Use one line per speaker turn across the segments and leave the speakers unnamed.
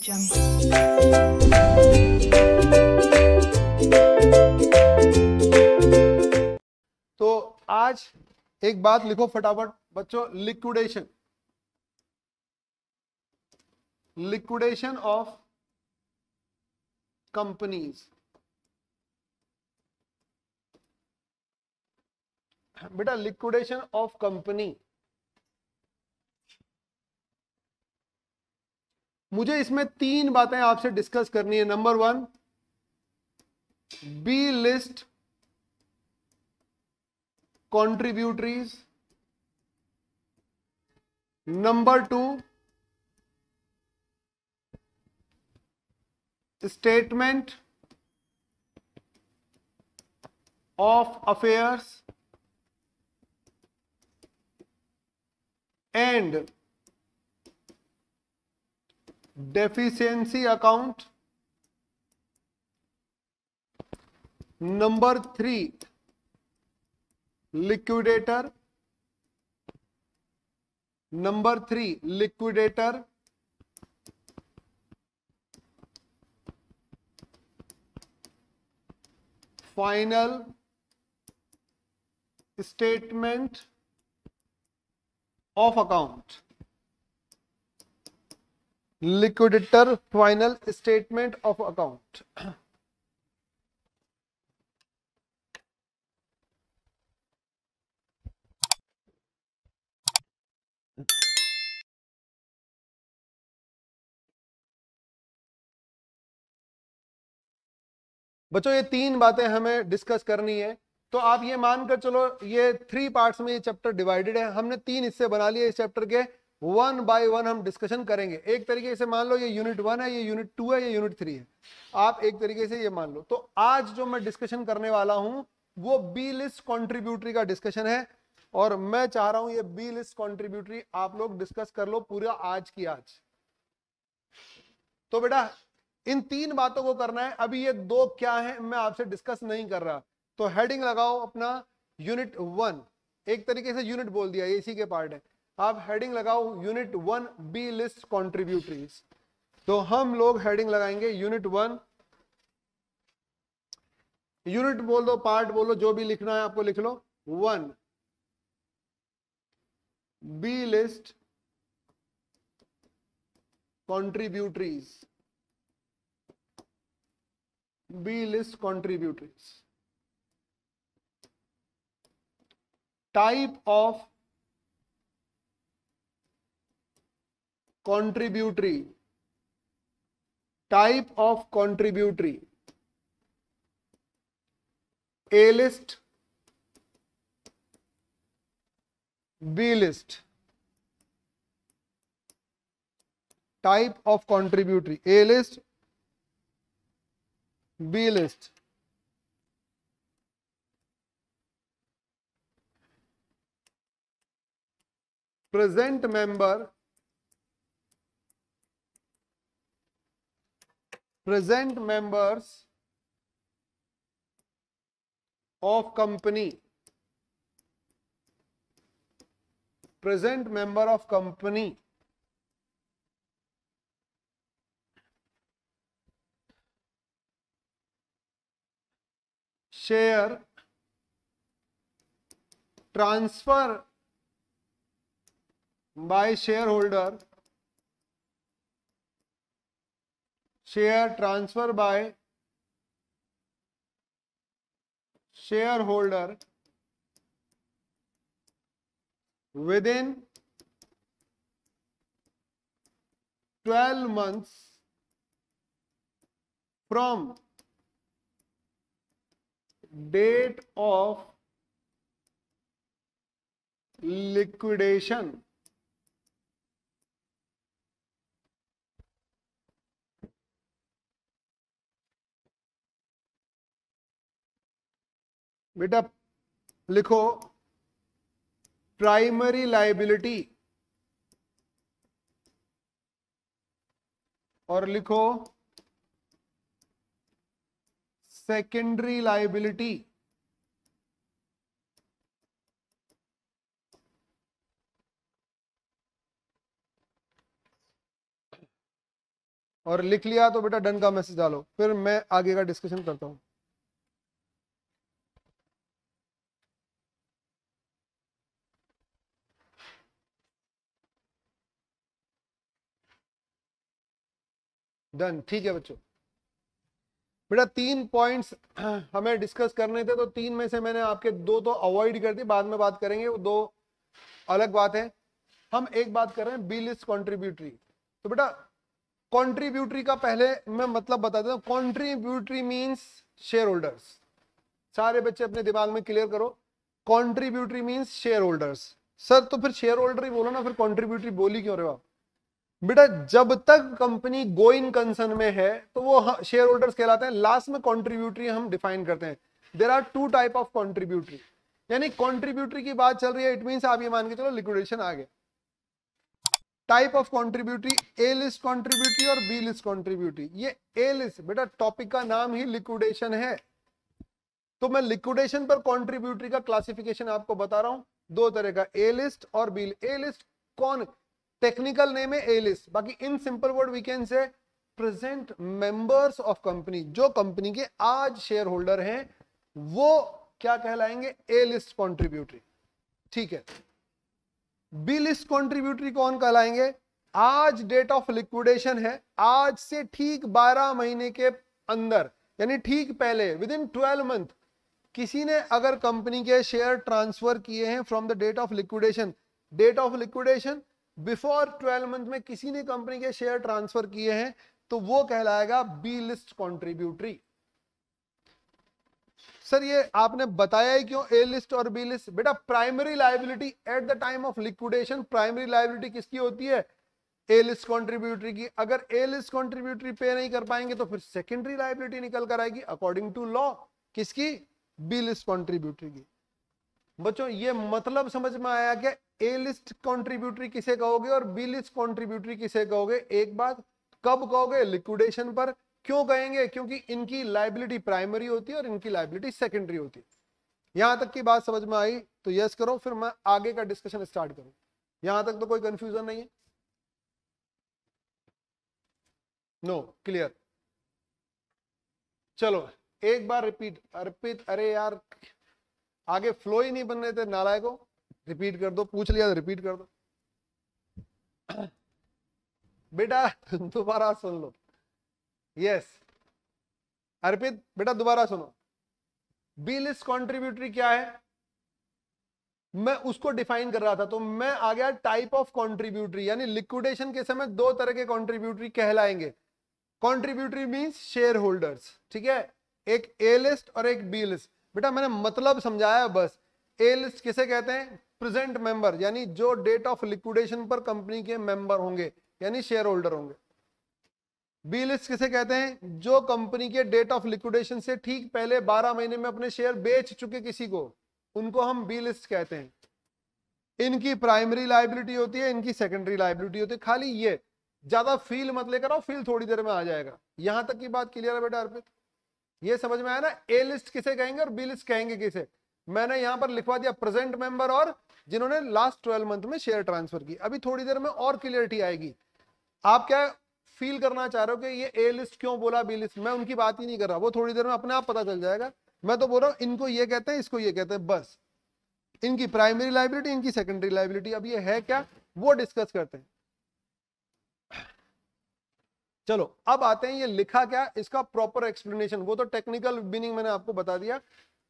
jungle. तो आज एक बात लिखो फटाफट बच्चों लिक्विडेशन लिक्विडेशन ऑफ कंपनीज बेटा लिक्विडेशन ऑफ कंपनी मुझे इसमें तीन बातें आपसे डिस्कस करनी है number one B list contributories number two statement of affairs and deficiency account number three liquidator number three liquidator final statement of account liquidator final statement of account बच्चों ये तीन बातें हमें डिस्कस करनी है तो आप ये मानकर चलो ये थ्री पार्ट्स में ये चैप्टर डिवाइडेड है हमने तीन हिस्से बना लिए इस चैप्टर के वन बाय वन हम डिस्कशन करेंगे एक तरीके से मान लो ये यूनिट वन है ये यूनिट टू है ये यूनिट थ्री है आप एक तरीके से ये मान लो तो आज जो मैं डिस्कशन करने वाला हूं वो बी लिस्ट कॉन्ट्रीब्यूटरी का डिस्कशन है और मैं चाह रहा हूं ये बी लिस्ट कॉन्ट्रीब्यूटरी आप लोग डिस्कस कर लो पूरा आज की आज तो बेटा इन तीन बातों को करना है अभी ये दो क्या है मैं आपसे डिस्कस नहीं कर रहा तो हेडिंग लगाओ अपना यूनिट वन एक तरीके से यूनिट बोल दिया इसी के पार्ट है आप हेडिंग लगाओ unit one B list contributories तो हम लोग हेडिंग लगाएंगे यूनिट वन यूनिट बोल दो पार्ट बोलो जो भी लिखना है आपको लिख लो one B list contributories B list contributories type of contributory type of contributory a list b list type of contributory a list b list present member present members of company present member of company share transfer by shareholder share transfer by shareholder within twelve months from date of liquidation बेटा लिखो primary liability और लिखो secondary liability और लिख लिया तो बेटा done का मैसेज डालो फिर मैं आगे का डिस्कशन करता हूं डन ठीक है बच्चों बेटा तीन पॉइंट्स हमें डिस्कस करने थे तो तीन में से मैंने आपके दो तो अवॉइड कर दी बाद में बात करेंगे वो दो अलग बात है हम एक बात कर रहे हैं बिल इज कॉन्ट्रीब्यूटरी तो बेटा कॉन्ट्रीब्यूटरी का पहले मैं मतलब बता देता हूँ कॉन्ट्रीब्यूटरी मीन्स शेयर होल्डर्स सारे बच्चे अपने दिमाग में क्लियर करो contributory means shareholders sir तो फिर शेयर होल्डर ही बोलो ना फिर कॉन्ट्रीब्यूटरी बोली क्यों रहे हो आप बेटा जब तक कंपनी गोइंग कंसर्न में है तो वो शेयर होल्डर्स कहलाते हैं लास्ट में कॉन्ट्रीब्यूटरी हम डिफाइन करते हैं there are two type of contributory यानी कॉन्ट्रीब्यूटरी की बात चल रही है इट मीन आप ये मान के चलो लिक्विडेशन आ गया type of contributory A list contributory और बी लिस्ट कॉन्ट्रीब्यूटरी ये ए लिस्ट बेटा टॉपिक का नाम ही लिक्विडेशन है तो मैं लिक्विडेशन पर कॉन्ट्रीब्यूटरी का क्लासिफिकेशन आपको बता रहा हूं दो तरह का ए लिस्ट और बी ए लिस्ट कौन टेक्निकल नेम है ए लिस्ट बाकी in simple word we can say present members of company जो कंपनी के आज शेयर होल्डर हैं वो क्या कहलाएंगे ए लिस्ट कॉन्ट्रीब्यूटरी ठीक है बी लिस्ट कॉन्ट्रीब्यूटरी कौन कहलाएंगे आज डेट ऑफ लिक्विडेशन है आज से ठीक 12 महीने के अंदर यानी ठीक पहले विद इन ट्वेल्व मंथ किसी ने अगर कंपनी के शेयर ट्रांसफर किए हैं from the date of liquidation date of liquidation before twelve month में किसी ने कंपनी के शेयर ट्रांसफर किए हैं तो वो कहलाएगा बी लिस्ट कॉन्ट्रीब्यूटरी सर ये आपने बताया ही क्यों ए लिस्ट और बी लिस्ट बेटा primary liability at the time of liquidation primary liability किसकी होती है ए लिस्ट कॉन्ट्रीब्यूटरी की अगर ए लिस्ट कॉन्ट्रीब्यूटरी पे नहीं कर पाएंगे तो फिर सेकेंडरी लाइबिलिटी निकल कर आएगी अकॉर्डिंग टू लॉ किसकी बी लिस्ट कॉन्ट्रीब्यूटरी की बच्चों ये मतलब समझ में आया क्या ए लिस्ट कॉन्ट्रीब्यूटरी किसे कहोगे और बी लिस्ट कॉन्ट्रीब्यूटरी किसे कहोगे एक बात कब कहोगे लिक्विडेशन पर क्यों कहेंगे क्योंकि इनकी लाइबिलिटी प्राइमरी होती है और इनकी लाइबिलिटी सेकेंडरी होती है यहां तक की बात समझ में आई तो यस करो फिर मैं आगे का डिस्कशन स्टार्ट करूं यहां तक तो कोई कंफ्यूजन नहीं है नो no, क्लियर चलो एक बार रिपीट अर्पित अरे यार आगे फ्लो ही नहीं बनने थे नालायकों रिपीट कर दो पूछ लिया तो रिपीट कर दो बेटा दोबारा सुन लो यस अर्पित बेटा दोबारा सुनो बी लिस्ट कॉन्ट्रीब्यूटरी क्या है मैं उसको डिफाइन कर रहा था तो मैं आ गया टाइप ऑफ कॉन्ट्रीब्यूटरी यानी लिक्विडेशन के समय दो तरह के कॉन्ट्रीब्यूटरी कहलाएंगे कॉन्ट्रीब्यूटरी मीन्स शेयर होल्डर्स ठीक है एक ए लिस्ट और एक बी लिस्ट बेटा मैंने मतलब समझाया बस ए लिस्ट किसे कहते हैं प्रेजेंट मेंबर यानी जो डेट ऑफ लिक्विडेशन पर कंपनी के मेंबर होंगे यानी शेयर होल्डर होंगे बी लिस्ट किसे कहते हैं जो कंपनी के डेट ऑफ लिक्विडेशन से ठीक पहले 12 महीने में अपने शेयर बेच चुके किसी को उनको हम बी लिस्ट कहते हैं इनकी प्राइमरी लाइबिलिटी होती है इनकी सेकेंडरी लाइबिलिटी होती है खाली ये ज्यादा फील मत लेकर आओ फील थोड़ी देर में आ जाएगा यहां तक की बात क्लियर है बेटा अर्पित ये समझ में आया ना ए लिस्ट किसे कहेंगे और बी लिस्ट कहेंगे किसे मैंने यहां पर लिखवा दिया प्रेजेंट मेंबर और जिन्होंने लास्ट ट्वेल्व मंथ में शेयर ट्रांसफर की अभी थोड़ी देर में और क्लियरिटी आएगी आप क्या फील करना चाह रहे हो कि ये ए लिस्ट क्यों बोला बी लिस्ट मैं उनकी बात ही नहीं कर रहा वो थोड़ी देर में अपने आप पता चल जाएगा मैं तो बोल रहा हूँ इनको ये कहते हैं इसको ये कहते हैं बस इनकी प्राइमरी लाइबिलिटी इनकी सेकेंडरी लाइबिलिटी अब ये है क्या वो डिस्कस करते हैं चलो अब आते हैं ये लिखा क्या इसका प्रॉपर एक्सप्लेनेशन वो तो टेक्निकल मीनिंग मैंने आपको बता दिया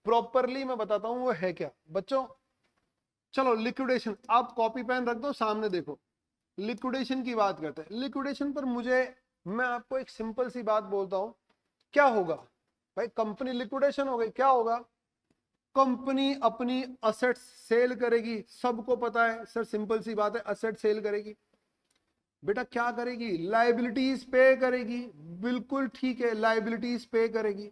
प्रॉपरली मैं बताता हूं वो है क्या बच्चों चलो लिक्विडेशन आप कॉपी पेन रख दो सामने देखो लिक्विडेशन की बात करते हैं लिक्विडेशन पर मुझे मैं आपको एक सिंपल सी बात बोलता हूं क्या होगा भाई कंपनी लिक्विडेशन हो गई क्या होगा कंपनी अपनी असेट सेल करेगी सबको पता है सर सिंपल सी बात है असेट सेल करेगी बेटा क्या करेगी लाइबिलिटीज पे करेगी बिल्कुल ठीक है लाइबिलिटीज पे करेगी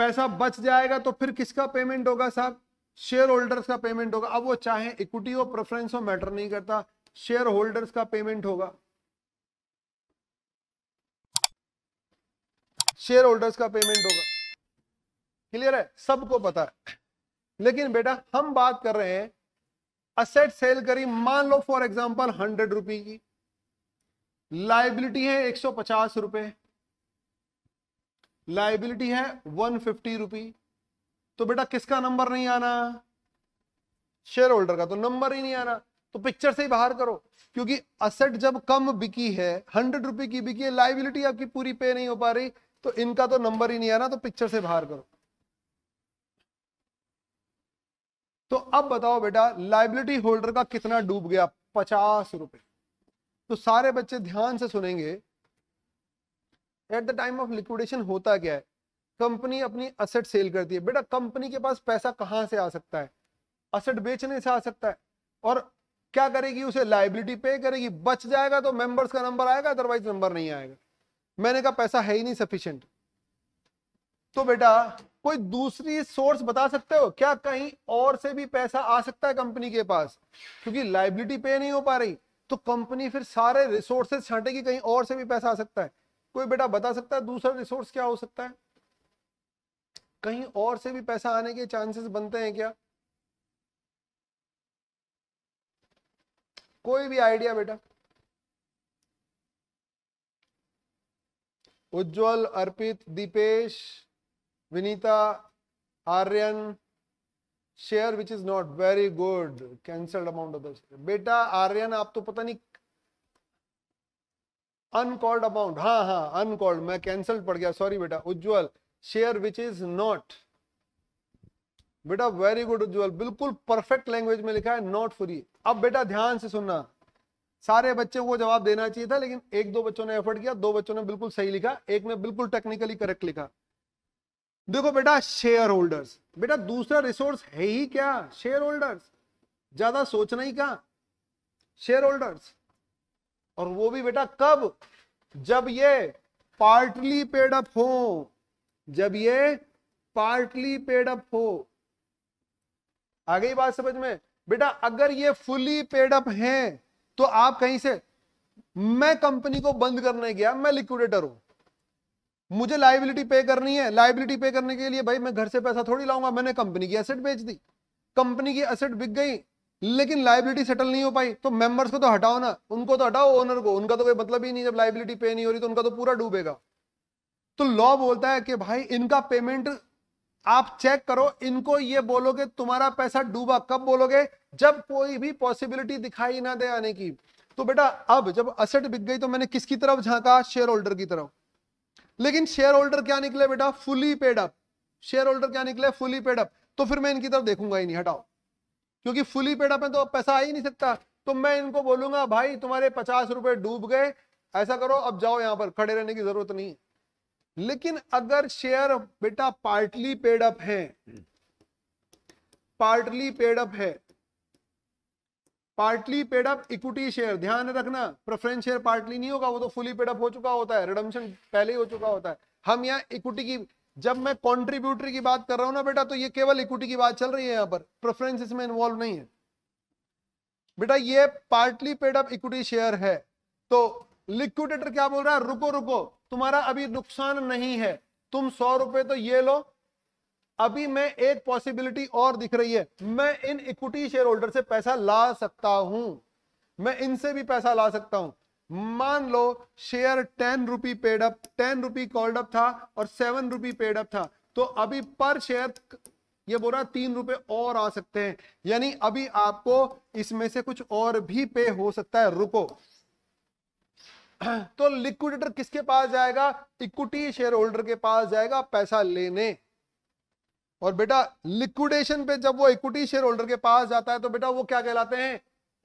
पैसा बच जाएगा तो फिर किसका पेमेंट होगा साहब शेयर होल्डर्स का पेमेंट होगा अब वो चाहे इक्विटी हो प्रेफरेंस हो मैटर नहीं करता शेयर होल्डर्स का पेमेंट होगा शेयर होल्डर्स का पेमेंट होगा क्लियर है सबको पता है लेकिन बेटा हम बात कर रहे हैं असेट सेल करी मान लो फॉर एग्जांपल हंड्रेड रुपी की लाइबिलिटी है एक सौ पचास रुपए लाइबिलिटी है वन फिफ्टी रुपी तो बेटा किसका नंबर नहीं आना शेयर होल्डर का तो नंबर ही नहीं आना तो पिक्चर से ही बाहर करो क्योंकि असेट जब कम बिकी है हंड्रेड रुपए की बिकी है लाइबिलिटी आपकी पूरी पे नहीं हो पा रही तो इनका तो नंबर ही नहीं आना तो पिक्चर से बाहर करो तो अब बताओ बेटा लाइबिलिटी होल्डर का कितना डूब गया पचास रुपए तो सारे बच्चे ध्यान से सुनेंगे at the time of liquidation होता क्या है कंपनी अपनी असेट सेल करती है बेटा कंपनी के पास पैसा कहाँ से आ सकता है असेट बेचने से आ सकता है और क्या करेगी उसे लाइबिलिटी पे करेगी बच जाएगा तो मेंबर्स का नंबर आएगा अदरवाइज नंबर नहीं आएगा मैंने कहा पैसा है ही नहीं सफिशियंट तो बेटा कोई दूसरी सोर्स बता सकते हो क्या कहीं और से भी पैसा आ सकता है कंपनी के पास क्योंकि लाइबिलिटी पे नहीं हो पा रही तो कंपनी फिर सारे रिसोर्सेज छाटेगी कहीं और से भी पैसा आ सकता है कोई बेटा बता सकता है दूसरा रिसोर्स क्या हो सकता है कहीं और से भी पैसा आने के चांसेस बनते हैं क्या कोई भी आइडिया बेटा Ujjwal Arpit Deepesh Vinita Aryan share which is not very good cancelled amount of the बेटा आर्यन आप तो पता नहीं अनकॉल्ड अमाउंट हाँ हाँ अनकॉल्ड मैं कैंसल्ड पड़ गया सॉरी बेटा Ujjwal share which is not बेटा वेरी गुड उज्जवल बिल्कुल परफेक्ट लैंग्वेज में लिखा है नॉट फ्री अब बेटा ध्यान से सुनना सारे बच्चों को जवाब देना चाहिए था लेकिन एक दो बच्चों ने एफर्ट किया दो बच्चों ने बिल्कुल सही लिखा एक ने बिल्कुल टेक्निकली करेक्ट लिखा देखो बेटा शेयर होल्डर्स बेटा दूसरा रिसोर्स है ही क्या शेयर होल्डर्स ज्यादा सोचना ही क्या शेयर होल्डर्स और वो भी बेटा कब जब ये पार्टली पेड अप हो जब ये पार्टली पेड अप हो आ गई बात समझ में बेटा अगर ये फुली पेड अप है तो आप कहीं से मैं कंपनी को बंद करने गया मैं लिक्विडेटर हूं मुझे लाइबिलिटी पे करनी है लाइबिलिटी पे करने के लिए भाई मैं घर से पैसा थोड़ी लाऊंगा मैंने कंपनी की एसेट बेच दी कंपनी की एसेट बिक गई लेकिन लाइबिलिटी सेटल नहीं हो पाई तो मेंबर्स को तो हटाओ ना उनको तो हटाओ ओनर को उनका तो कोई मतलब ही नहीं जब लाइबिलिटी पे नहीं हो रही तो उनका तो पूरा डूबेगा तो लॉ बोलता है कि भाई इनका पेमेंट आप चेक करो इनको ये बोलोगे तुम्हारा पैसा डूबा कब बोलोगे जब कोई भी पॉसिबिलिटी दिखाई ना दे आने की तो बेटा अब जब असेट बिक गई तो मैंने किसकी तरफ झांका शेयर होल्डर की तरफ लेकिन शेयर होल्डर क्या निकले बेटा fully paid up shareholder क्या निकले फुली पेड अप तो फिर मैं इनकी तरफ देखूंगा ही नहीं हटाओ क्योंकि फुली पेड अप है तो पैसा आ ही नहीं सकता तो मैं इनको बोलूंगा भाई तुम्हारे पचास रुपए डूब गए ऐसा करो अब जाओ यहां पर खड़े रहने की जरूरत नहीं है लेकिन अगर शेयर बेटा पार्टली पेड अप है पार्टली पेड अप है partly paid up equity share ध्यान रखना प्रेफरेंस शेयर पार्टली नहीं होगा वो तो फुली पेड अप हो चुका होता है रिडम्शन पहले ही हो चुका होता है हम यहाँ इक्विटी की जब मैं कॉन्ट्रीब्यूटरी की बात कर रहा हूं ना बेटा तो ये केवल इक्विटी की बात चल रही है यहां पर प्रेफरेंस इसमें इन्वॉल्व नहीं है बेटा ये partly paid up equity share है तो लिक्विडेटर क्या बोल रहा है रुको रुको तुम्हारा अभी नुकसान नहीं है तुम सौ रुपए तो ये लो अभी मैं एक पॉसिबिलिटी और दिख रही है मैं इन इक्विटी शेयर होल्डर से पैसा ला सकता हूं मैं इनसे भी पैसा ला सकता हूं मान लो share ten rupee paid up ten rupee called up था और सेवन रुपी पेड अप था तो अभी पर शेयर ये बोल रहा तीन रुपए और आ सकते हैं यानी अभी आपको इसमें से कुछ और भी पे हो सकता है रुको तो लिक्विडेटर किसके पास जाएगा इक्विटी शेयर होल्डर के पास जाएगा पैसा लेने और बेटा लिक्विडेशन पे जब वो इक्विटी शेयर होल्डर के पास जाता है तो बेटा वो क्या कहलाते हैं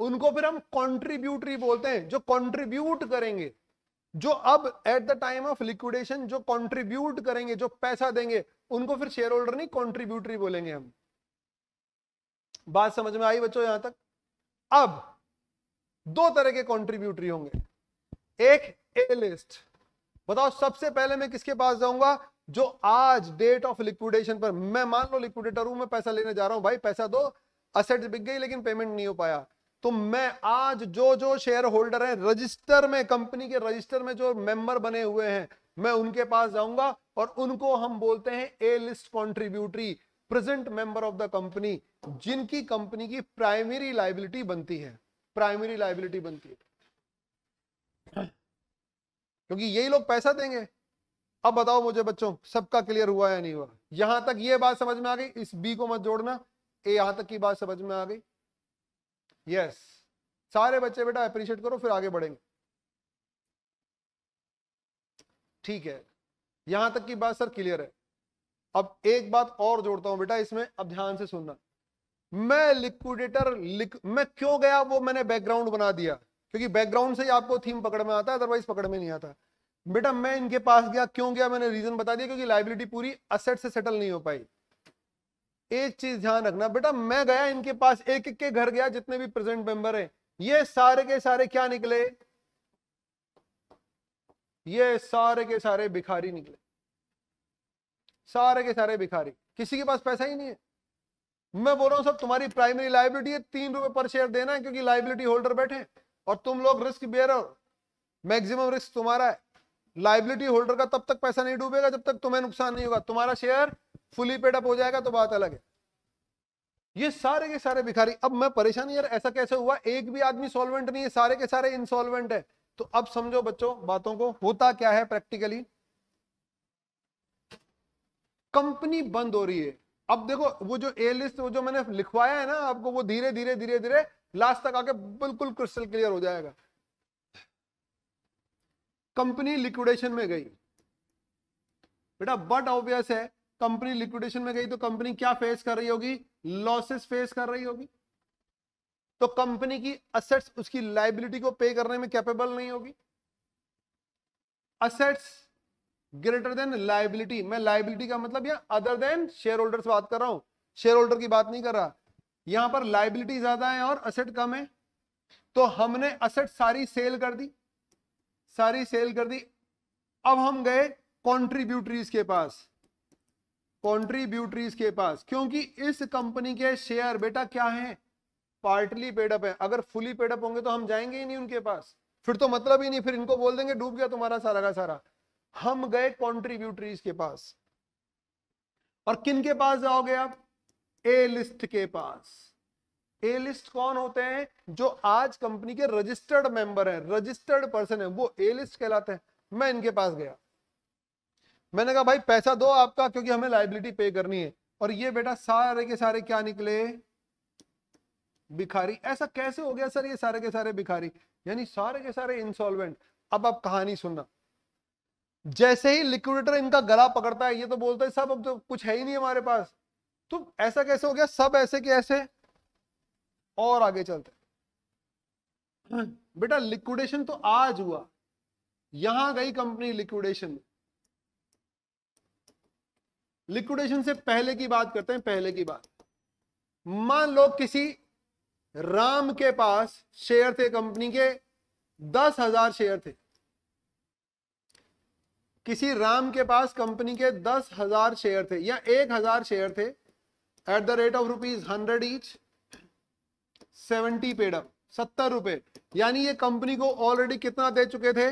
उनको फिर हम कॉन्ट्रीब्यूटरी बोलते हैं जो कॉन्ट्रीब्यूट करेंगे जो अब at the time of liquidation जो कॉन्ट्रीब्यूट करेंगे जो पैसा देंगे उनको फिर शेयर होल्डर नहीं कॉन्ट्रीब्यूटरी बोलेंगे हम बात समझ में आई बच्चों यहां तक अब दो तरह के कॉन्ट्रीब्यूटरी होंगे एक ए लिस्ट बताओ सबसे पहले मैं किसके पास जाऊंगा जो आज डेट ऑफ लिक्विडेशन पर मैं मान लो लिक्विडेटर हूं मैं पैसा लेने जा रहा हूं भाई पैसा दो असेट बिक गई लेकिन पेमेंट नहीं हो पाया तो मैं आज जो जो शेयर होल्डर है रजिस्टर में कंपनी के रजिस्टर में जो मेंबर बने हुए हैं मैं उनके पास जाऊंगा और उनको हम बोलते हैं A list contributory present member of the company जिनकी कंपनी की प्राइमरी लाइबिलिटी बनती है प्राइमरी लाइबिलिटी बनती है क्योंकि यही लोग पैसा देंगे अब बताओ मुझे बच्चों सबका क्लियर हुआ या नहीं हुआ यहां तक ये बात समझ में आ गई इस बी को मत जोड़ना ए यहां तक की बात समझ में आ गई यस सारे बच्चे बेटा अप्रिशिएट करो फिर आगे बढ़ेंगे ठीक है यहां तक की बात सर क्लियर है अब एक बात और जोड़ता हूं बेटा इसमें अब ध्यान से सुनना मैं लिक्विडेटर लिक, मैं क्यों गया वो मैंने बैकग्राउंड बना दिया क्योंकि बैकग्राउंड से ही आपको थीम पकड़ में आता है अदरवाइज पकड़ में नहीं आता बेटा मैं इनके पास गया क्यों गया मैंने रीजन बता दिया क्योंकि लाइबिलिटी पूरी असेट से सेटल नहीं हो पाई एक चीज ध्यान रखना बेटा मैं गया इनके पास एक एक के घर गया जितने भी प्रेजेंट मेंबर हैं ये सारे के सारे क्या निकले ये सारे के सारे भिखारी निकले सारे के सारे भिखारी किसी के पास पैसा ही नहीं है मैं बोल रहा हूं सब तुम्हारी प्राइमरी लाइबिलिटी है तीन रुपए पर शेयर देना है क्योंकि लाइबिलिटी होल्डर बैठे हैं और तुम लोग रिस्क बेयर हो मैक्सिमम रिस्क तुम्हारा है लाइबिलिटी होल्डर का तब तक पैसा नहीं डूबेगा जब तक तुम्हें नुकसान नहीं होगा तुम्हारा शेयर फुली अप हो जाएगा तो बात अलग है ये सारे के सारे भिखारी अब मैं परेशान यार ऐसा कैसे हुआ एक भी आदमी सॉल्वेंट नहीं है सारे के सारे इंसॉल्वेंट है तो अब समझो बच्चों बातों को होता क्या है प्रैक्टिकली कंपनी बंद हो रही है अब देखो वो जो ए लिस्ट वो जो मैंने लिखवाया है ना आपको वो धीरे धीरे धीरे धीरे लास्ट तक आके बिल्कुल क्रिस्टल क्लियर हो जाएगा कंपनी लिक्विडेशन में गई बेटा बट ऑब्वियस है कंपनी लिक्विडेशन में गई तो कंपनी क्या फेस कर रही होगी लॉसेस फेस कर रही होगी तो कंपनी की असेट्स उसकी लाइबिलिटी को पे करने में कैपेबल नहीं होगी असेट्स ग्रेटर देन लाइबिलिटी मैं लाइबिलिटी का मतलब या अदर देन शेयर से बात कर रहा हूं शेयर होल्डर की बात नहीं कर रहा यहां पर लाइबिलिटी ज्यादा है और असेट कम है तो हमने असेट सारी सेल कर दी सारी सेल कर दी अब हम गए कॉन्ट्रीब्यूटरीज के पास कॉन्ट्रीब्यूटरीज के पास क्योंकि इस कंपनी के शेयर बेटा क्या है पार्टली पेडअप है अगर फुली पेडअप होंगे तो हम जाएंगे ही नहीं उनके पास फिर तो मतलब ही नहीं फिर इनको बोल देंगे डूब गया तुम्हारा सारा का सारा हम गए कॉन्ट्रीब्यूटरीज के पास और किन के पास जाओगे आप ए लिस्ट के पास ए लिस्ट कौन होते हैं जो आज कंपनी के रजिस्टर्ड मेंबर हैं रजिस्टर्ड पर्सन है वो ए लिस्ट कहलाते हैं मैं इनके पास गया मैंने कहा भाई पैसा दो आपका क्योंकि हमें लाइबिलिटी पे करनी है और ये बेटा सारे के सारे क्या निकले भिखारी ऐसा कैसे हो गया सर ये सारे के सारे भिखारी यानी सारे के सारे इंसॉल्वेंट अब आप कहानी सुनना जैसे ही लिक्विडेटर इनका गला पकड़ता है ये तो बोलता है सब अब तो कुछ है ही नहीं हमारे पास तो ऐसा कैसे हो गया सब ऐसे के ऐसे और आगे चलते बेटा लिक्विडेशन तो आज हुआ यहां गई कंपनी लिक्विडेशन लिक्विडेशन से पहले की बात करते हैं पहले की बात मान लो किसी राम के पास शेयर थे कंपनी के दस हजार शेयर थे किसी राम के पास कंपनी के दस हजार शेयर थे या एक हजार शेयर थे at the rate of rupees hundred each seventy paid सत्तर रुपए यानी ये कंपनी को ऑलरेडी कितना दे चुके थे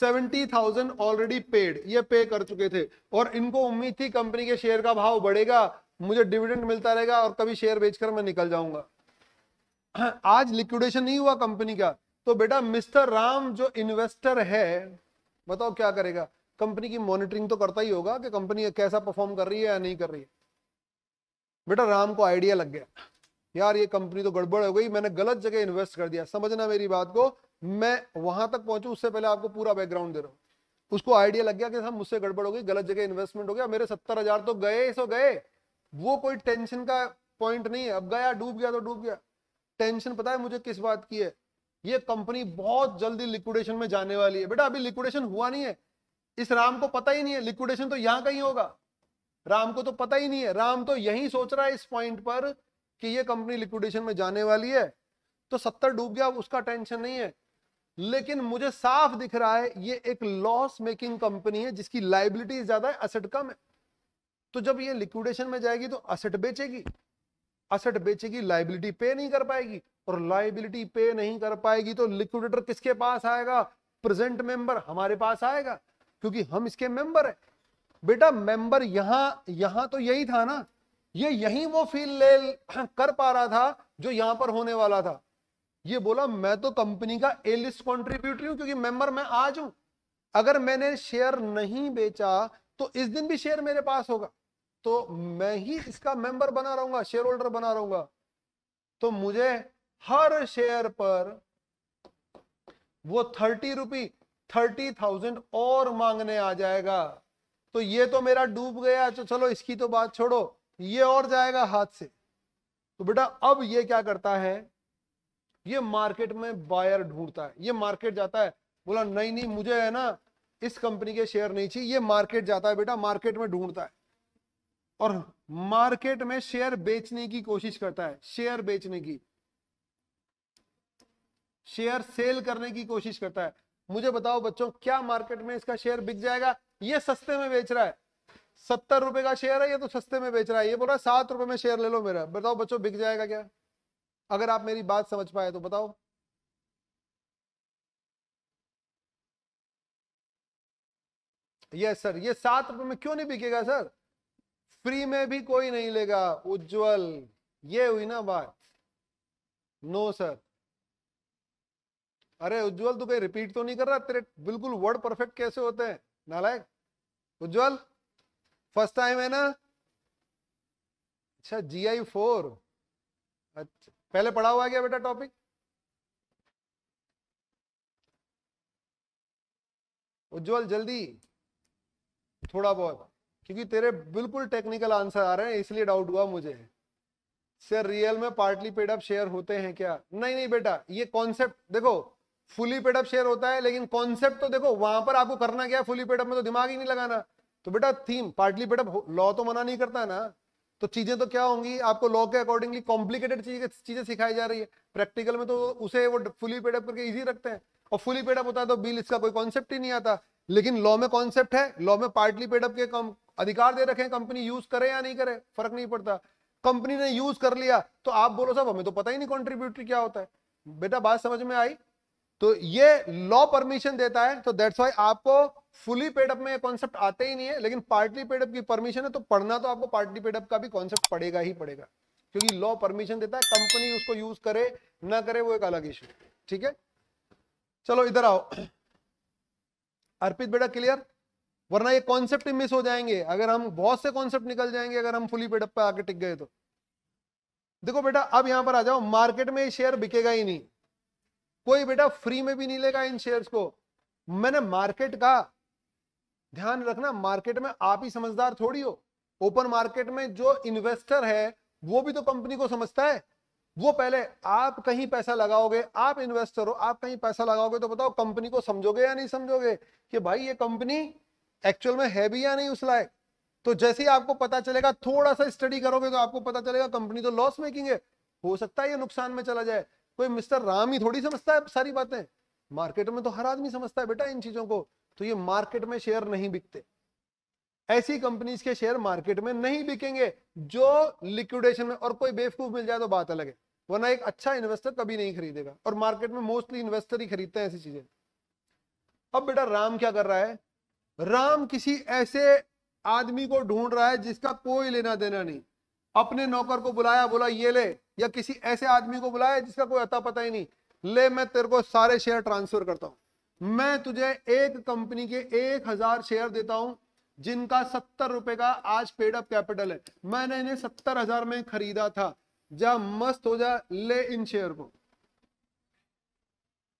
सेवेंटी थाउजेंड ऑलरेडी पेड ये पे कर चुके थे और इनको उम्मीद थी कंपनी के शेयर का भाव बढ़ेगा मुझे डिविडेंड मिलता रहेगा और कभी शेयर बेचकर मैं निकल जाऊंगा आज लिक्विडेशन नहीं हुआ कंपनी का तो बेटा मिस्टर राम जो इन्वेस्टर है बताओ क्या करेगा कंपनी की मॉनिटरिंग तो करता ही होगा कि कंपनी कैसा परफॉर्म कर रही है या नहीं कर रही है बेटा राम को आइडिया लग गया यार ये कंपनी तो गड़बड़ हो गई मैंने गलत जगह इन्वेस्ट कर दिया समझना मेरी बात को मैं वहां तक पहुंचू उससे पहले आपको पूरा बैकग्राउंड दे रहा हूँ उसको आइडिया लग गया कि हम हाँ, मुझसे गड़बड़ हो गई गलत जगह इन्वेस्टमेंट हो गया मेरे सत्तर हजार तो गए सो गए वो कोई टेंशन का पॉइंट नहीं है अब गया डूब गया तो डूब गया टेंशन पता है मुझे किस बात की है ये कंपनी बहुत जल्दी लिक्विडेशन में जाने वाली है बेटा अभी लिक्विडेशन हुआ नहीं है इस राम को पता ही नहीं है लिक्विडेशन तो यहां कहीं होगा राम को तो पता ही नहीं है राम तो यही सोच रहा है इस पॉइंट पर कि ये कंपनी लिक्विडेशन में जाने वाली है तो सत्तर डूब गया उसका टेंशन नहीं है लेकिन मुझे साफ दिख रहा है ये एक लॉस मेकिंग कंपनी है जिसकी लाइबिलिटी ज्यादा है असेट कम है तो जब ये लिक्विडेशन में जाएगी तो असेट बेचेगी असेट बेचेगी लाइबिलिटी पे नहीं कर पाएगी और लाइबिलिटी पे नहीं कर पाएगी तो लिक्विडेटर किसके पास आएगा प्रेजेंट मेंबर हमारे पास आएगा क्योंकि हम इसके मेंबर है बेटा मेंबर यहां यहां तो यही था ना ये यही वो फील ले कर पा रहा था जो यहां पर होने वाला था ये बोला मैं तो कंपनी का ए लिस्ट कॉन्ट्रीब्यूटरी हूं क्योंकि मेंबर मैं आज हूं अगर मैंने शेयर नहीं बेचा तो इस दिन भी शेयर मेरे पास होगा तो मैं ही इसका मेंबर बना रहूंगा शेयर होल्डर बना रहूंगा तो मुझे हर शेयर पर वो थर्टी रुपी थर्टी थाउजेंड और मांगने आ जाएगा तो ये तो मेरा डूब गया तो चलो इसकी तो बात छोड़ो ये और जाएगा हाथ से तो बेटा अब ये क्या करता है ये मार्केट में बायर ढूंढता है ये मार्केट जाता है बोला नहीं नहीं मुझे है ना इस कंपनी के शेयर नहीं चाहिए ये मार्केट जाता है बेटा मार्केट में ढूंढता है और मार्केट में शेयर बेचने की कोशिश करता है शेयर बेचने की शेयर सेल करने की कोशिश करता है मुझे बताओ बच्चों क्या मार्केट में इसका शेयर बिक जाएगा ये सस्ते में बेच रहा है सत्तर रुपए का शेयर है ये तो सस्ते में बेच रहा है ये बोल रहा है सात रुपए में शेयर ले लो मेरा बताओ बच्चों बिक जाएगा क्या अगर आप मेरी बात समझ पाए तो बताओ यस सर ये सात रुपए में क्यों नहीं बिकेगा सर फ्री में भी कोई नहीं लेगा उज्जवल ये हुई ना बात नो सर अरे उज्जवल तू कहीं रिपीट तो नहीं कर रहा तेरे बिल्कुल वर्ड परफेक्ट कैसे होते हैं नालायक उज्जवल फर्स्ट टाइम है ना अच्छा जी आई फोर अच्छा पहले पढ़ा हुआ क्या बेटा टॉपिक उज्जवल जल्दी थोड़ा बहुत क्योंकि तेरे बिल्कुल टेक्निकल आंसर आ रहे हैं इसलिए डाउट हुआ मुझे सर रियल में पार्टली पेड अप शेयर होते हैं क्या नहीं नहीं बेटा ये कॉन्सेप्ट देखो फुली पेडअप शेयर होता है लेकिन कॉन्सेप्ट तो देखो वहां पर आपको करना क्या है फुली पेडअप में तो दिमाग ही नहीं लगाना तो बेटा थीम पार्टली पेडअप लॉ तो मना नहीं करता ना तो चीजें तो क्या होंगी आपको लॉ के अकॉर्डिंगली कॉम्प्लिकेटेड चीजें सिखाई जा रही है प्रैक्टिकल में तो उसे वो फुली पेडअप करके इजी रखते हैं और फुली पेडअप होता है तो बिल इसका कोई कॉन्सेप्ट ही नहीं आता लेकिन लॉ में कॉन्सेप्ट है लॉ में पार्टली पेडअप के अधिकार दे रखे कंपनी यूज करे या नहीं करे फर्क नहीं पड़ता कंपनी ने यूज कर लिया तो आप बोलो साहब हमें तो पता ही नहीं कॉन्ट्रीब्यूटरी क्या होता है बेटा बात समझ में आई तो ये लॉ परमिशन देता है तो दैट्स वाई आपको फुली पेडअप में कॉन्सेप्ट आते ही नहीं है लेकिन पार्टली पेडअप की परमिशन है तो पढ़ना तो आपको पार्टली पेडअप का भी कॉन्सेप्ट पड़ेगा ही पड़ेगा क्योंकि लॉ परमिशन देता है कंपनी उसको यूज करे ना करे वो एक अलग इशू ठीक है चलो इधर आओ अर्पित बेटा क्लियर वरना ये कॉन्सेप्ट मिस हो जाएंगे अगर हम बहुत से कॉन्सेप्ट निकल जाएंगे अगर हम फुली पेडअप पे आके टिक गए तो देखो बेटा अब यहां पर आ जाओ मार्केट में शेयर बिकेगा ही नहीं कोई बेटा फ्री में भी नहीं लेगा इन शेयर्स को मैंने मार्केट का ध्यान रखना मार्केट में आप ही समझदार थोड़ी हो ओपन मार्केट में जो इन्वेस्टर है वो भी तो कंपनी को समझता है वो पहले आप कहीं पैसा लगाओगे आप इन्वेस्टर हो आप कहीं पैसा लगाओगे तो बताओ कंपनी को समझोगे या नहीं समझोगे कि भाई ये कंपनी एक्चुअल में है भी या नहीं उस लायक तो जैसे ही आपको पता चलेगा थोड़ा सा स्टडी करोगे तो आपको पता चलेगा कंपनी तो लॉस मेकिंग है हो सकता है ये नुकसान में चला जाए कोई मिस्टर राम ही थोड़ी समझता है सारी बातें मार्केट में तो हर आदमी समझता है बेटा इन चीजों को तो ये मार्केट में शेयर नहीं बिकते ऐसी कंपनीज के शेयर मार्केट में नहीं बिकेंगे जो लिक्विडेशन में और कोई बेवकूफ मिल जाए तो बात अलग है वरना एक अच्छा इन्वेस्टर कभी नहीं खरीदेगा और मार्केट में मोस्टली इन्वेस्टर ही खरीदते हैं ऐसी चीजें अब बेटा राम क्या कर रहा है राम किसी ऐसे आदमी को ढूंढ रहा है जिसका कोई लेना देना नहीं अपने नौकर को बुलाया बोला ये ले या किसी ऐसे आदमी को बुलाया जिसका कोई अता पता ही नहीं ले मैं तेरे को सारे शेयर ट्रांसफर करता हूं मैं तुझे एक कंपनी के एक हजार शेयर देता हूं जिनका सत्तर रुपए का आज पेड अप कैपिटल है मैंने इन्हें सत्तर हजार में खरीदा था जा मस्त हो जा ले इन शेयर को